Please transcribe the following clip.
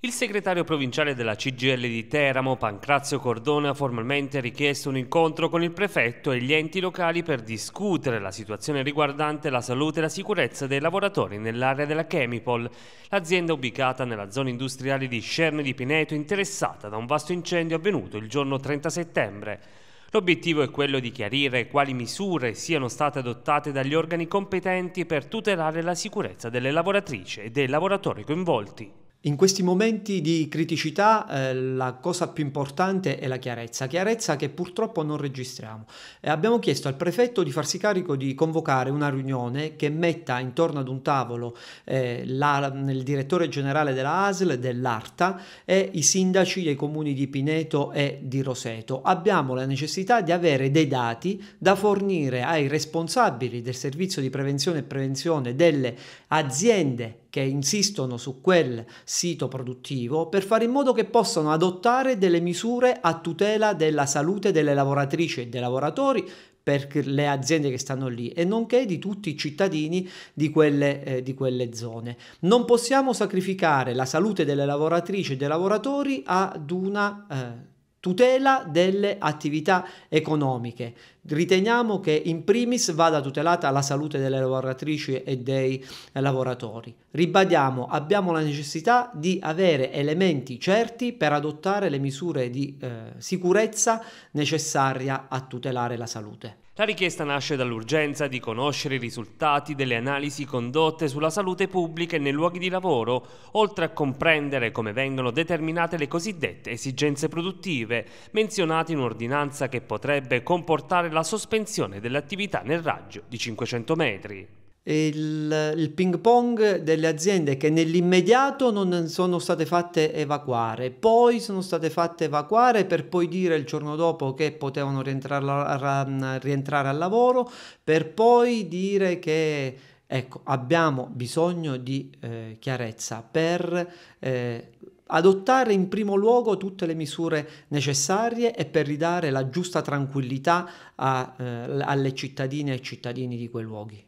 Il segretario provinciale della CGL di Teramo, Pancrazio Cordone, ha formalmente richiesto un incontro con il prefetto e gli enti locali per discutere la situazione riguardante la salute e la sicurezza dei lavoratori nell'area della Chemipol, l'azienda ubicata nella zona industriale di Scerne di Pineto interessata da un vasto incendio avvenuto il giorno 30 settembre. L'obiettivo è quello di chiarire quali misure siano state adottate dagli organi competenti per tutelare la sicurezza delle lavoratrici e dei lavoratori coinvolti. In questi momenti di criticità eh, la cosa più importante è la chiarezza, chiarezza che purtroppo non registriamo. Eh, abbiamo chiesto al prefetto di farsi carico di convocare una riunione che metta intorno ad un tavolo eh, la, il direttore generale della ASL, dell'ARTA e i sindaci dei comuni di Pineto e di Roseto. Abbiamo la necessità di avere dei dati da fornire ai responsabili del servizio di prevenzione e prevenzione delle aziende che insistono su quel sito produttivo per fare in modo che possano adottare delle misure a tutela della salute delle lavoratrici e dei lavoratori per le aziende che stanno lì e nonché di tutti i cittadini di quelle, eh, di quelle zone. Non possiamo sacrificare la salute delle lavoratrici e dei lavoratori ad una... Eh, tutela delle attività economiche. Riteniamo che in primis vada tutelata la salute delle lavoratrici e dei lavoratori. Ribadiamo, abbiamo la necessità di avere elementi certi per adottare le misure di eh, sicurezza necessarie a tutelare la salute. La richiesta nasce dall'urgenza di conoscere i risultati delle analisi condotte sulla salute pubblica e nei luoghi di lavoro, oltre a comprendere come vengono determinate le cosiddette esigenze produttive, menzionate in un'ordinanza che potrebbe comportare la sospensione dell'attività nel raggio di 500 metri il, il ping pong delle aziende che nell'immediato non sono state fatte evacuare, poi sono state fatte evacuare per poi dire il giorno dopo che potevano rientrare, rientrare al lavoro, per poi dire che ecco, abbiamo bisogno di eh, chiarezza per... Eh, adottare in primo luogo tutte le misure necessarie e per ridare la giusta tranquillità a, eh, alle cittadine e ai cittadini di quei luoghi.